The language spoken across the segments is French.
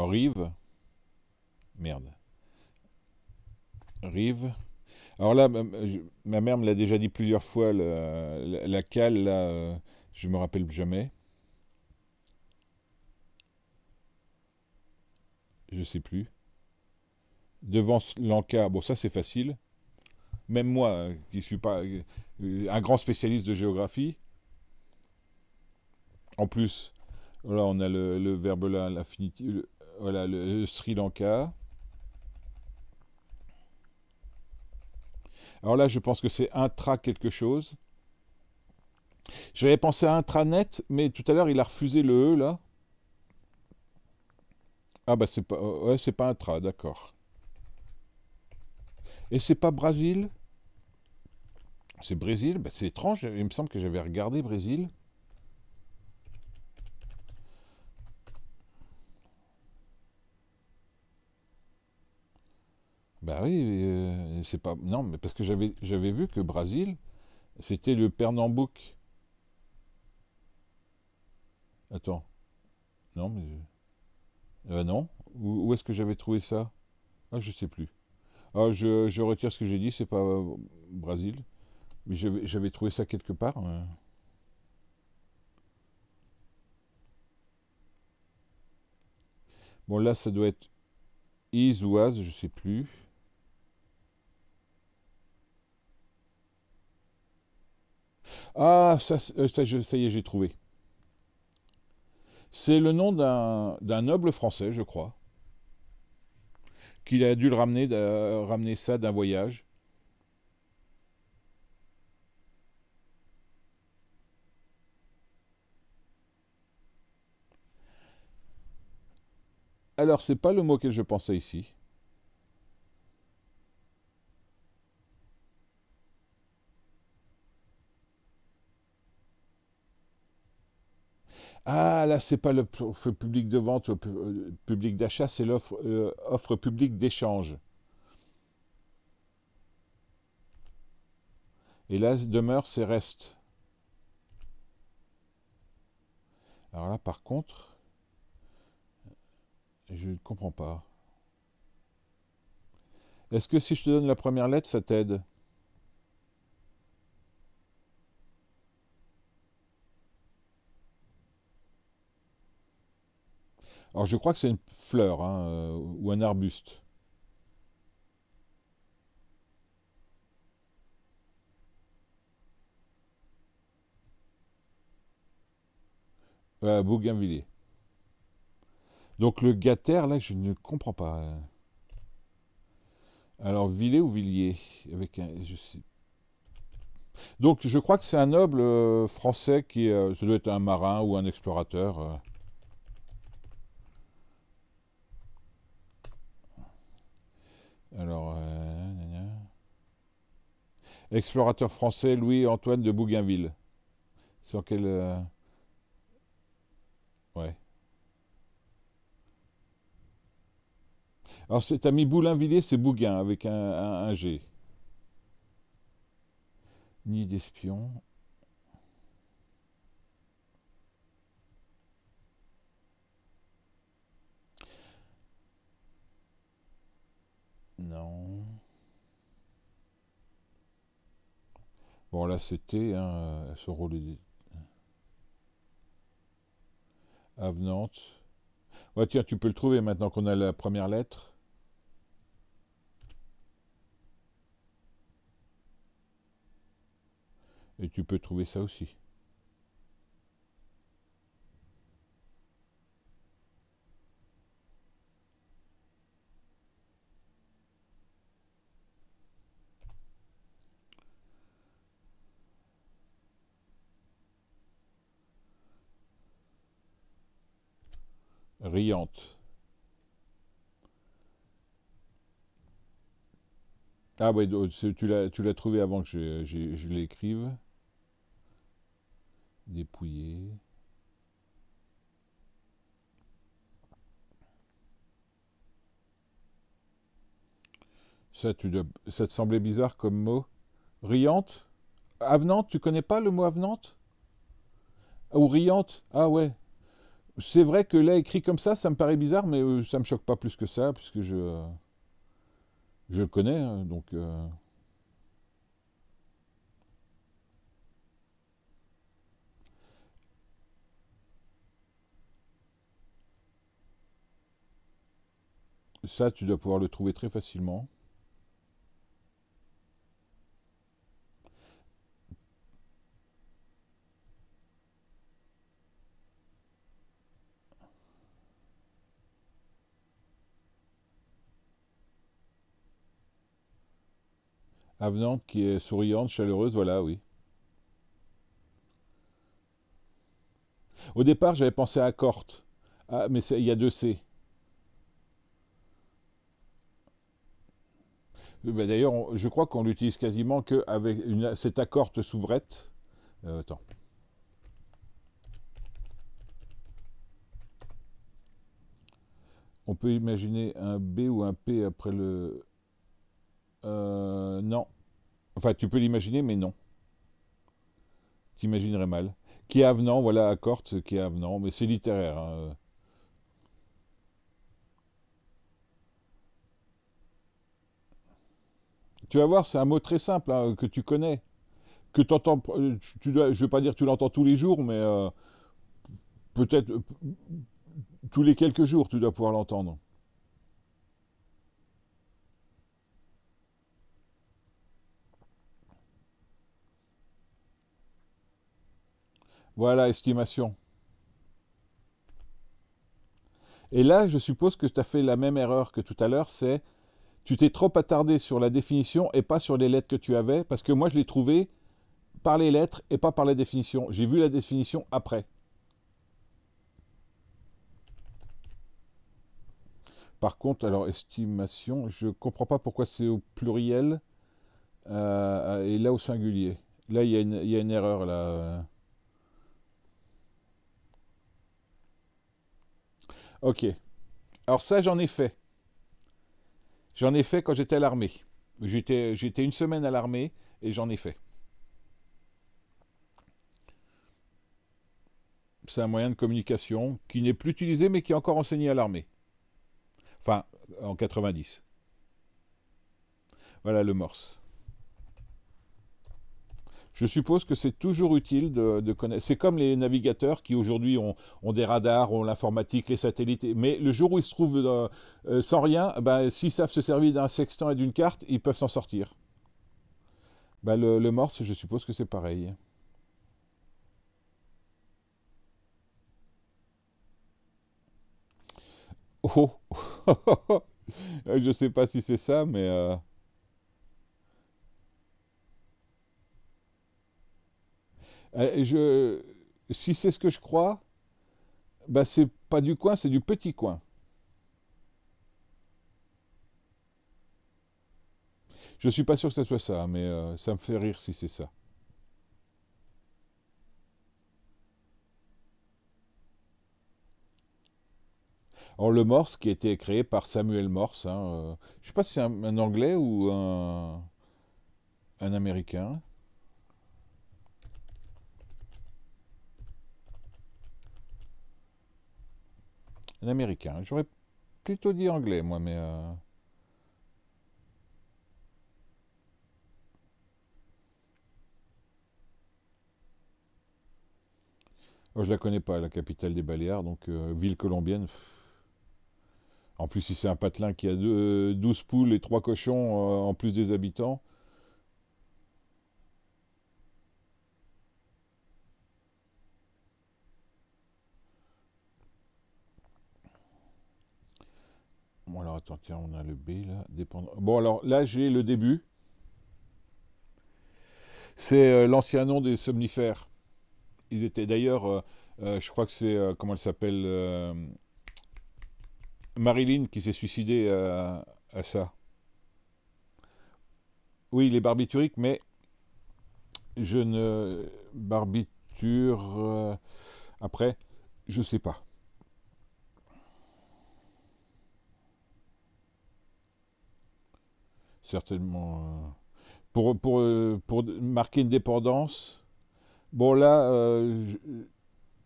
rive. Merde. Rive. Alors là, ma mère me l'a déjà dit plusieurs fois, la, cale, là, euh, je me rappelle jamais. Je sais plus. Devant l'enca... bon ça c'est facile. Même moi, euh, qui suis pas euh, un grand spécialiste de géographie. En plus, on a le, verbe là, l'infinitif, voilà, le, Sri Lanka. Alors là, je pense que c'est intra quelque chose. J'avais pensé à intranet, mais tout à l'heure, il a refusé le E, là. Ah bah c'est pas... Euh, c'est pas intra, d'accord. Et c'est pas Brésil C'est Brésil bah, C'est étrange, il me semble que j'avais regardé Brésil. Ah oui, euh, c'est pas. Non, mais parce que j'avais, j'avais vu que Brésil, c'était le Pernambouc. Attends. Non, mais. Euh, ah non. Où, est-ce que j'avais trouvé ça Ah, je sais plus. Ah, je, retire ce que j'ai dit, c'est pas euh, Brésil. Mais j'avais, trouvé ça quelque part. Hein. Bon, là, ça doit être Is ou As, je sais plus. Ah, euh, ça, y est, j'ai trouvé. C'est le nom d'un noble français, je crois, qu'il a dû le ramener, euh, ramener ça d'un voyage. Alors, c'est pas le mot que je pensais ici. Ah, là, c'est pas l'offre publique de vente ou euh, euh, publique public d'achat, c'est l'offre euh, publique d'échange. Et là, demeure, c'est reste. Alors là, par contre, je ne comprends pas. Est-ce que si je te donne la première lettre, ça t'aide Alors je crois que c'est une fleur hein, euh, ou un arbuste. Euh, Bougainvilliers. Donc le Gater, là, je ne comprends pas. Hein. Alors Villiers ou Villiers avec un, Donc je crois que c'est un noble euh, français qui, euh, ça doit être un marin ou un explorateur. Alors, euh, explorateur français Louis-Antoine de Bougainville. Sur quel. Euh, ouais. Alors, cet ami Boulainvilliers, c'est Bougain avec un, un G. Ni d'espion. Non. Bon, là, c'était hein, euh, rôle. Avenante. tiens, tu peux le trouver maintenant qu'on a la première lettre. Et tu peux trouver ça aussi. riante. Ah oui, tu l'as trouvé avant que je, l'écrive. Dépouillé. Ça, tu ça te semblait bizarre comme mot Riante Avenante Tu connais pas le mot avenante Ou riante Ah ouais c'est vrai que là, écrit comme ça, ça me paraît bizarre, mais euh, ça ne me choque pas plus que ça, puisque je, je le connais, hein, donc... Euh. Ça, tu dois pouvoir le trouver très facilement. avenante qui est souriante, chaleureuse, voilà, oui. Au départ, j'avais pensé à Corte. Ah, mais il y a deux C. Euh, bah, d'ailleurs, je crois qu'on l'utilise quasiment qu'avec cette accorte soubrette. Euh, attends. On peut imaginer un B ou un P après le Enfin, tu peux l'imaginer, mais non. Tu imaginerais mal. Qui est avenant, voilà, à Corte, qui est avenant, mais c'est littéraire. Hein, euh. Tu vas voir, c'est un mot très simple hein, que tu connais. Que euh, tu dois, je ne veux pas dire que tu l'entends tous les jours, mais euh, peut-être tous les quelques jours, tu dois pouvoir l'entendre. Voilà, estimation. Et là, je suppose que tu as fait la même erreur que tout à l'heure, c'est tu t'es trop attardé sur la définition et pas sur les lettres que tu avais, parce que moi, je l'ai trouvé par les lettres et pas par la définition. J'ai vu la définition après. Par contre, alors, estimation, je ne comprends pas pourquoi c'est au pluriel euh, et là au singulier. Là, il y, a une erreur, là. Euh. Ok. Alors ça, j'en ai fait. J'en ai fait quand j'étais à l'armée. J'étais, j'étais une semaine à l'armée et j'en ai fait. C'est un moyen de communication qui n'est plus utilisé mais qui est encore enseigné à l'armée. Enfin, en 90. Voilà le morse. Je suppose que c'est toujours utile de, connaître. C'est comme les navigateurs qui aujourd'hui ont, des radars, ont l'informatique, les satellites. Mais le jour où ils se trouvent euh, euh, sans rien, ben, s'ils savent se servir d'un sextant et d'une carte, ils peuvent s'en sortir. Ben, le, Morse, je suppose que c'est pareil. Oh Je sais pas si c'est ça, mais... Euh, Euh, je, si c'est ce que je crois, ben c'est pas du coin, c'est du petit coin. Je suis pas sûr que ce soit ça, mais euh, ça me fait rire si c'est ça. Or, le Morse, qui a été créé par Samuel Morse, hein, euh, je ne sais pas si c'est un, un, Anglais ou un, un Américain. un américain. J'aurais plutôt dit anglais, moi, mais. Euh, oh, je la connais pas, la capitale des Baléares, donc euh, ville colombienne. En plus, si c'est un patelin qui a 12 euh, poules et 3 cochons en plus des habitants, attends, tiens, on a le B là. Bon, alors là, j'ai le début. C'est euh, l'ancien nom des somnifères. Ils étaient d'ailleurs, euh, euh, je crois que c'est, comment elle s'appelle Marilyn qui s'est suicidée à ça. Oui, il est barbiturique mais je ne. Barbiture. après, je ne sais pas. certainement. Euh, pour, euh, pour, marquer une dépendance. Bon, là, euh,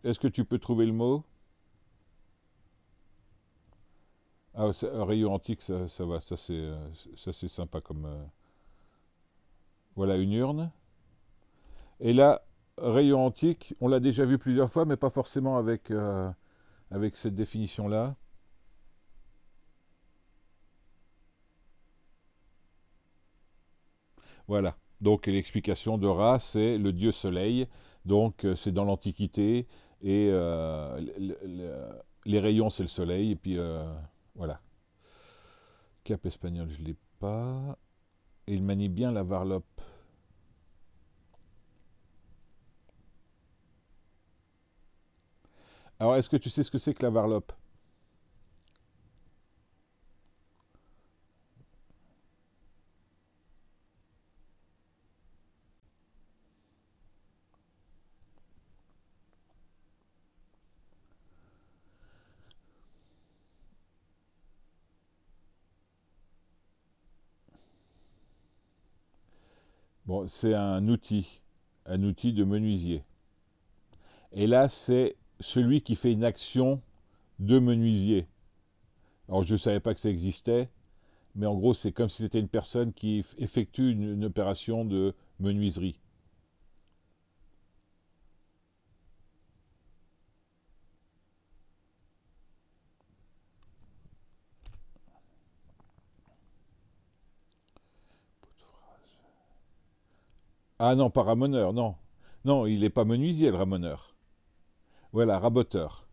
est-ce que tu peux trouver le mot ah, rayon antique, ça, va, ça c'est sympa comme. voilà, une urne. Et là, rayon antique, on l'a déjà vu plusieurs fois, mais pas forcément avec, avec cette définition-là. Voilà. Donc l'explication de Ra, c'est le dieu soleil. Donc euh, c'est dans l'Antiquité. Et euh, les rayons, c'est le soleil. Et puis euh, voilà. Cap espagnol, je ne l'ai pas. Et il manie bien la varlope. Alors, est-ce que tu sais ce que c'est que la varlope Bon, c'est un outil, un outil de menuisier. Et là, c'est celui qui fait une action de menuisier. Alors, je ne savais pas que ça existait, mais en gros, c'est comme si c'était une personne qui effectue une opération de menuiserie. Ah non, pas ramoneur, non. Non, il n'est pas menuisier, le ramoneur. Voilà, raboteur.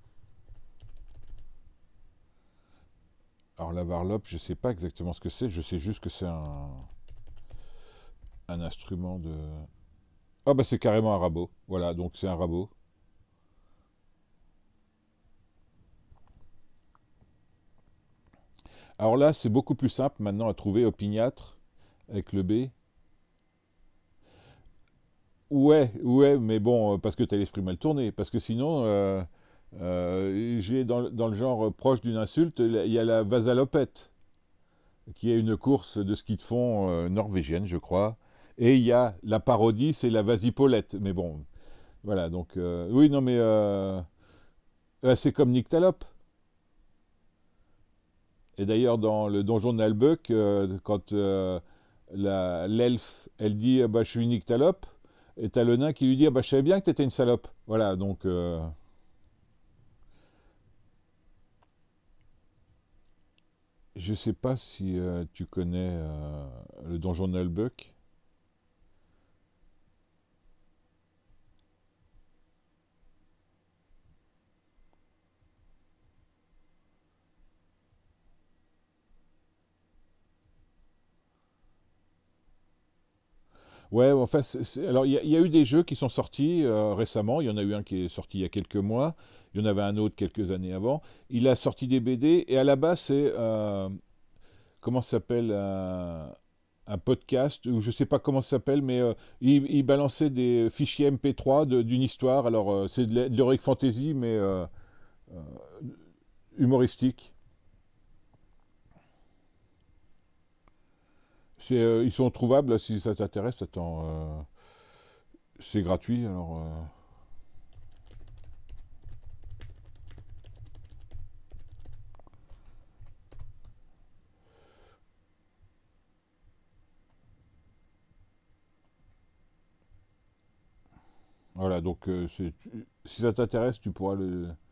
Alors la varlope, je ne sais pas exactement ce que c'est, je sais juste que c'est un, un instrument de... Ah bah c'est carrément un rabot, voilà, donc c'est un rabot. Alors là, c'est beaucoup plus simple maintenant à trouver opiniâtre avec le B. Ouais, ouais, mais bon, euh, parce que t'as l'esprit mal tourné. Parce que sinon, euh, euh, j'ai dans, le genre proche d'une insulte, il y a la Vasalopette, qui est une course de ski de fond norvégienne, je crois. Et il y a la parodie, c'est la Vasipolette. Mais bon, voilà, donc. oui, non, mais. c'est comme Nick Et d'ailleurs, dans le donjon de quand l'elfe, elle dit ah bah, Je suis Nick et t'as le nain qui lui dit ah bah, Je savais bien que t'étais une salope. Voilà, donc. Euh. Je sais pas si euh, tu connais euh, le donjon Nullbuck. Ouais, enfin, alors il y, a eu des jeux qui sont sortis euh, récemment. Il y en a eu un qui est sorti il y a quelques mois. Il y en avait un autre quelques années avant. Il a sorti des BD et à la base c'est euh, comment s'appelle euh, un, podcast ou je sais pas comment ça s'appelle, mais il, balançait des fichiers MP3 d'une histoire. Alors c'est de l'heroic fantasy, mais humoristique. Euh, ils sont trouvables si ça t'intéresse. Attends, euh, c'est gratuit alors. Euh. Voilà, donc si ça t'intéresse, tu pourras le...